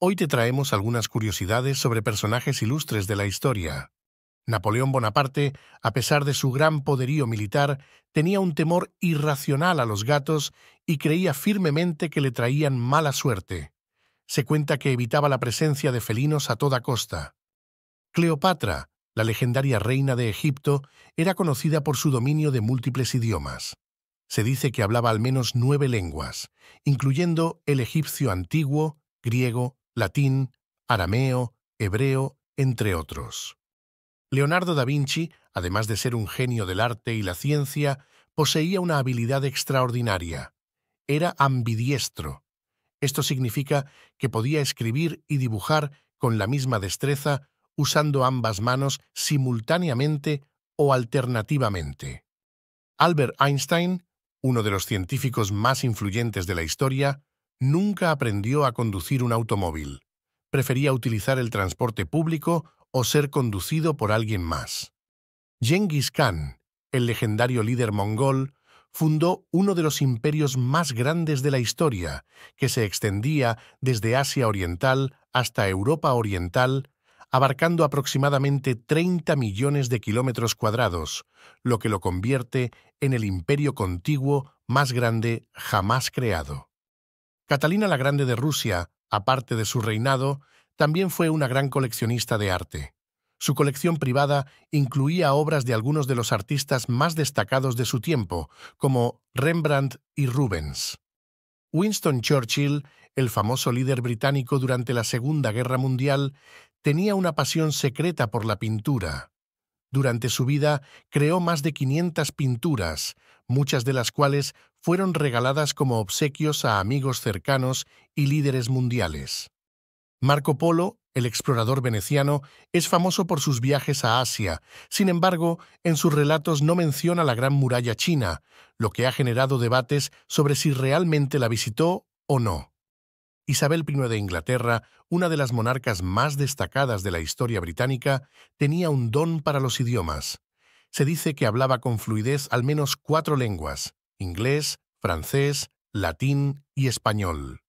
Hoy te traemos algunas curiosidades sobre personajes ilustres de la historia. Napoleón Bonaparte, a pesar de su gran poderío militar, tenía un temor irracional a los gatos y creía firmemente que le traían mala suerte. Se cuenta que evitaba la presencia de felinos a toda costa. Cleopatra, la legendaria reina de Egipto, era conocida por su dominio de múltiples idiomas. Se dice que hablaba al menos nueve lenguas, incluyendo el egipcio antiguo, griego, latín, arameo, hebreo, entre otros. Leonardo da Vinci, además de ser un genio del arte y la ciencia, poseía una habilidad extraordinaria. Era ambidiestro. Esto significa que podía escribir y dibujar con la misma destreza usando ambas manos simultáneamente o alternativamente. Albert Einstein, uno de los científicos más influyentes de la historia, Nunca aprendió a conducir un automóvil. Prefería utilizar el transporte público o ser conducido por alguien más. Genghis Khan, el legendario líder mongol, fundó uno de los imperios más grandes de la historia, que se extendía desde Asia Oriental hasta Europa Oriental, abarcando aproximadamente 30 millones de kilómetros cuadrados, lo que lo convierte en el imperio contiguo más grande jamás creado. Catalina la Grande de Rusia, aparte de su reinado, también fue una gran coleccionista de arte. Su colección privada incluía obras de algunos de los artistas más destacados de su tiempo, como Rembrandt y Rubens. Winston Churchill, el famoso líder británico durante la Segunda Guerra Mundial, tenía una pasión secreta por la pintura. Durante su vida creó más de 500 pinturas, muchas de las cuales fueron regaladas como obsequios a amigos cercanos y líderes mundiales. Marco Polo, el explorador veneciano, es famoso por sus viajes a Asia, sin embargo, en sus relatos no menciona la Gran Muralla China, lo que ha generado debates sobre si realmente la visitó o no. Isabel I de Inglaterra, una de las monarcas más destacadas de la historia británica, tenía un don para los idiomas. Se dice que hablaba con fluidez al menos cuatro lenguas, inglés, francés, latín y español.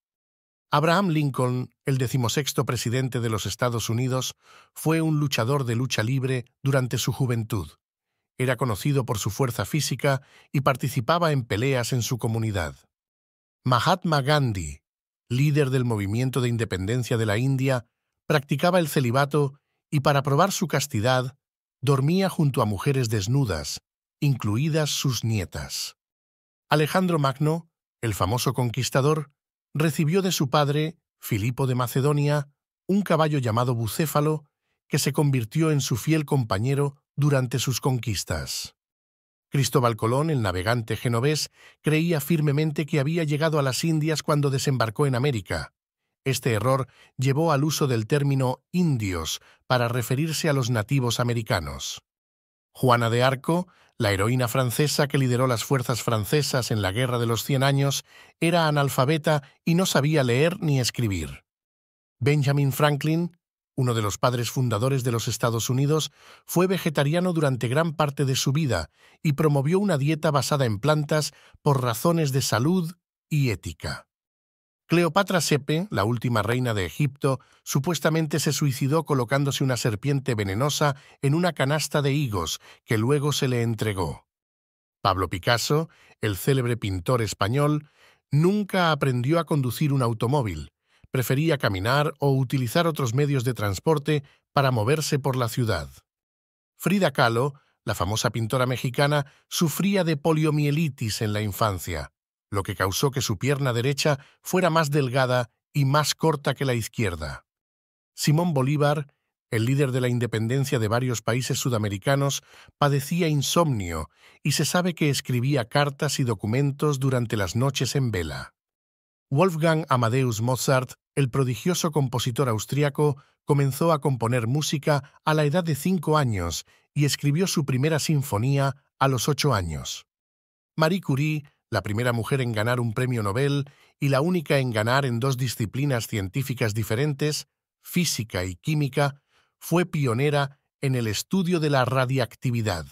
Abraham Lincoln, el decimosexto presidente de los Estados Unidos, fue un luchador de lucha libre durante su juventud. Era conocido por su fuerza física y participaba en peleas en su comunidad. Mahatma Gandhi, líder del movimiento de independencia de la India, practicaba el celibato y para probar su castidad, dormía junto a mujeres desnudas, incluidas sus nietas. Alejandro Magno, el famoso conquistador, recibió de su padre, Filipo de Macedonia, un caballo llamado Bucéfalo, que se convirtió en su fiel compañero durante sus conquistas. Cristóbal Colón, el navegante genovés, creía firmemente que había llegado a las Indias cuando desembarcó en América. Este error llevó al uso del término indios para referirse a los nativos americanos. Juana de Arco, la heroína francesa que lideró las fuerzas francesas en la Guerra de los Cien Años era analfabeta y no sabía leer ni escribir. Benjamin Franklin, uno de los padres fundadores de los Estados Unidos, fue vegetariano durante gran parte de su vida y promovió una dieta basada en plantas por razones de salud y ética. Cleopatra Sepe, la última reina de Egipto, supuestamente se suicidó colocándose una serpiente venenosa en una canasta de higos que luego se le entregó. Pablo Picasso, el célebre pintor español, nunca aprendió a conducir un automóvil, prefería caminar o utilizar otros medios de transporte para moverse por la ciudad. Frida Kahlo, la famosa pintora mexicana, sufría de poliomielitis en la infancia lo que causó que su pierna derecha fuera más delgada y más corta que la izquierda. Simón Bolívar, el líder de la independencia de varios países sudamericanos, padecía insomnio y se sabe que escribía cartas y documentos durante las noches en vela. Wolfgang Amadeus Mozart, el prodigioso compositor austriaco, comenzó a componer música a la edad de cinco años y escribió su primera sinfonía a los ocho años. Marie Curie la primera mujer en ganar un premio Nobel y la única en ganar en dos disciplinas científicas diferentes, física y química, fue pionera en el estudio de la radiactividad.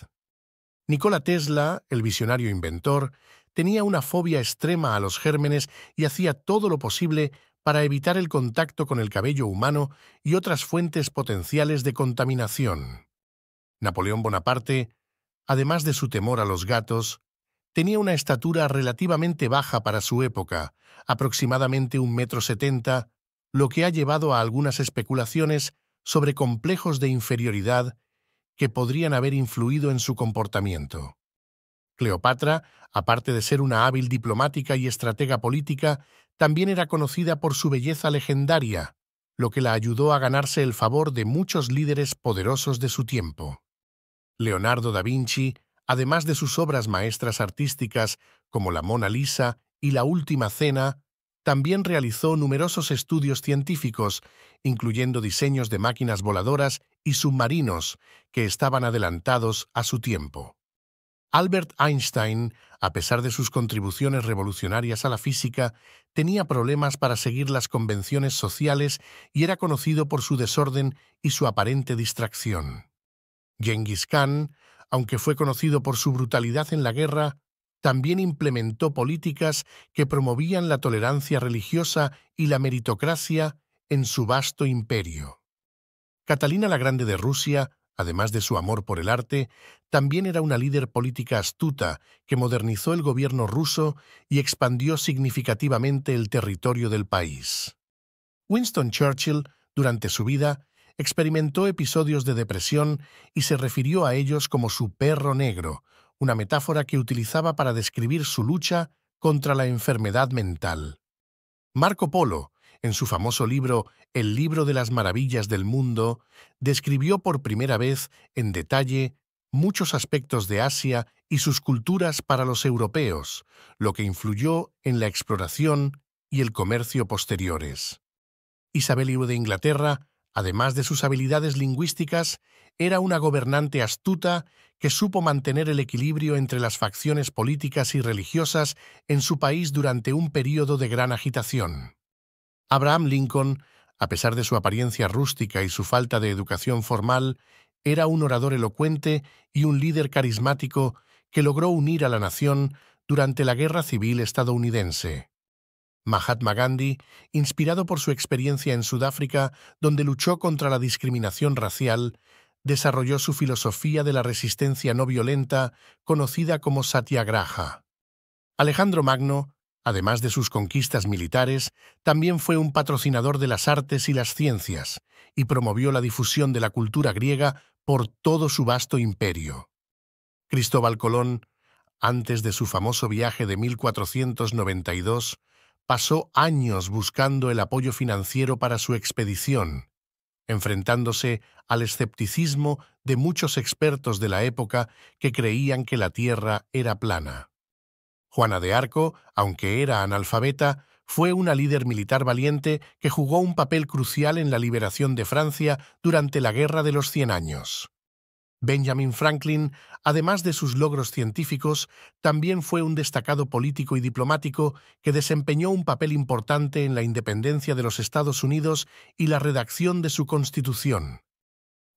Nikola Tesla, el visionario inventor, tenía una fobia extrema a los gérmenes y hacía todo lo posible para evitar el contacto con el cabello humano y otras fuentes potenciales de contaminación. Napoleón Bonaparte, además de su temor a los gatos, Tenía una estatura relativamente baja para su época, aproximadamente un metro setenta, lo que ha llevado a algunas especulaciones sobre complejos de inferioridad que podrían haber influido en su comportamiento. Cleopatra, aparte de ser una hábil diplomática y estratega política, también era conocida por su belleza legendaria, lo que la ayudó a ganarse el favor de muchos líderes poderosos de su tiempo. Leonardo da Vinci además de sus obras maestras artísticas como la Mona Lisa y la Última Cena, también realizó numerosos estudios científicos, incluyendo diseños de máquinas voladoras y submarinos que estaban adelantados a su tiempo. Albert Einstein, a pesar de sus contribuciones revolucionarias a la física, tenía problemas para seguir las convenciones sociales y era conocido por su desorden y su aparente distracción. Genghis Khan, aunque fue conocido por su brutalidad en la guerra, también implementó políticas que promovían la tolerancia religiosa y la meritocracia en su vasto imperio. Catalina la Grande de Rusia, además de su amor por el arte, también era una líder política astuta que modernizó el gobierno ruso y expandió significativamente el territorio del país. Winston Churchill, durante su vida, experimentó episodios de depresión y se refirió a ellos como su perro negro, una metáfora que utilizaba para describir su lucha contra la enfermedad mental. Marco Polo, en su famoso libro El libro de las maravillas del mundo, describió por primera vez en detalle muchos aspectos de Asia y sus culturas para los europeos, lo que influyó en la exploración y el comercio posteriores. Isabel I de Inglaterra Además de sus habilidades lingüísticas, era una gobernante astuta que supo mantener el equilibrio entre las facciones políticas y religiosas en su país durante un período de gran agitación. Abraham Lincoln, a pesar de su apariencia rústica y su falta de educación formal, era un orador elocuente y un líder carismático que logró unir a la nación durante la Guerra Civil estadounidense. Mahatma Gandhi, inspirado por su experiencia en Sudáfrica, donde luchó contra la discriminación racial, desarrolló su filosofía de la resistencia no violenta, conocida como Satyagraha. Alejandro Magno, además de sus conquistas militares, también fue un patrocinador de las artes y las ciencias, y promovió la difusión de la cultura griega por todo su vasto imperio. Cristóbal Colón, antes de su famoso viaje de 1492, pasó años buscando el apoyo financiero para su expedición, enfrentándose al escepticismo de muchos expertos de la época que creían que la Tierra era plana. Juana de Arco, aunque era analfabeta, fue una líder militar valiente que jugó un papel crucial en la liberación de Francia durante la Guerra de los Cien Años. Benjamin Franklin, además de sus logros científicos, también fue un destacado político y diplomático que desempeñó un papel importante en la independencia de los Estados Unidos y la redacción de su constitución.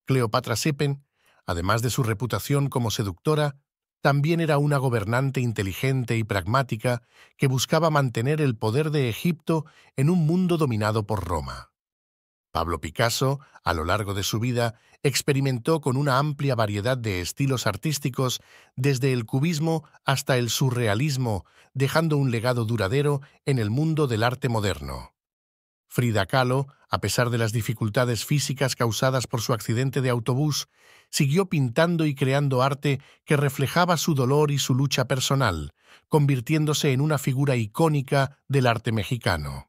Cleopatra Sepen, además de su reputación como seductora, también era una gobernante inteligente y pragmática que buscaba mantener el poder de Egipto en un mundo dominado por Roma. Pablo Picasso, a lo largo de su vida, experimentó con una amplia variedad de estilos artísticos, desde el cubismo hasta el surrealismo, dejando un legado duradero en el mundo del arte moderno. Frida Kahlo, a pesar de las dificultades físicas causadas por su accidente de autobús, siguió pintando y creando arte que reflejaba su dolor y su lucha personal, convirtiéndose en una figura icónica del arte mexicano.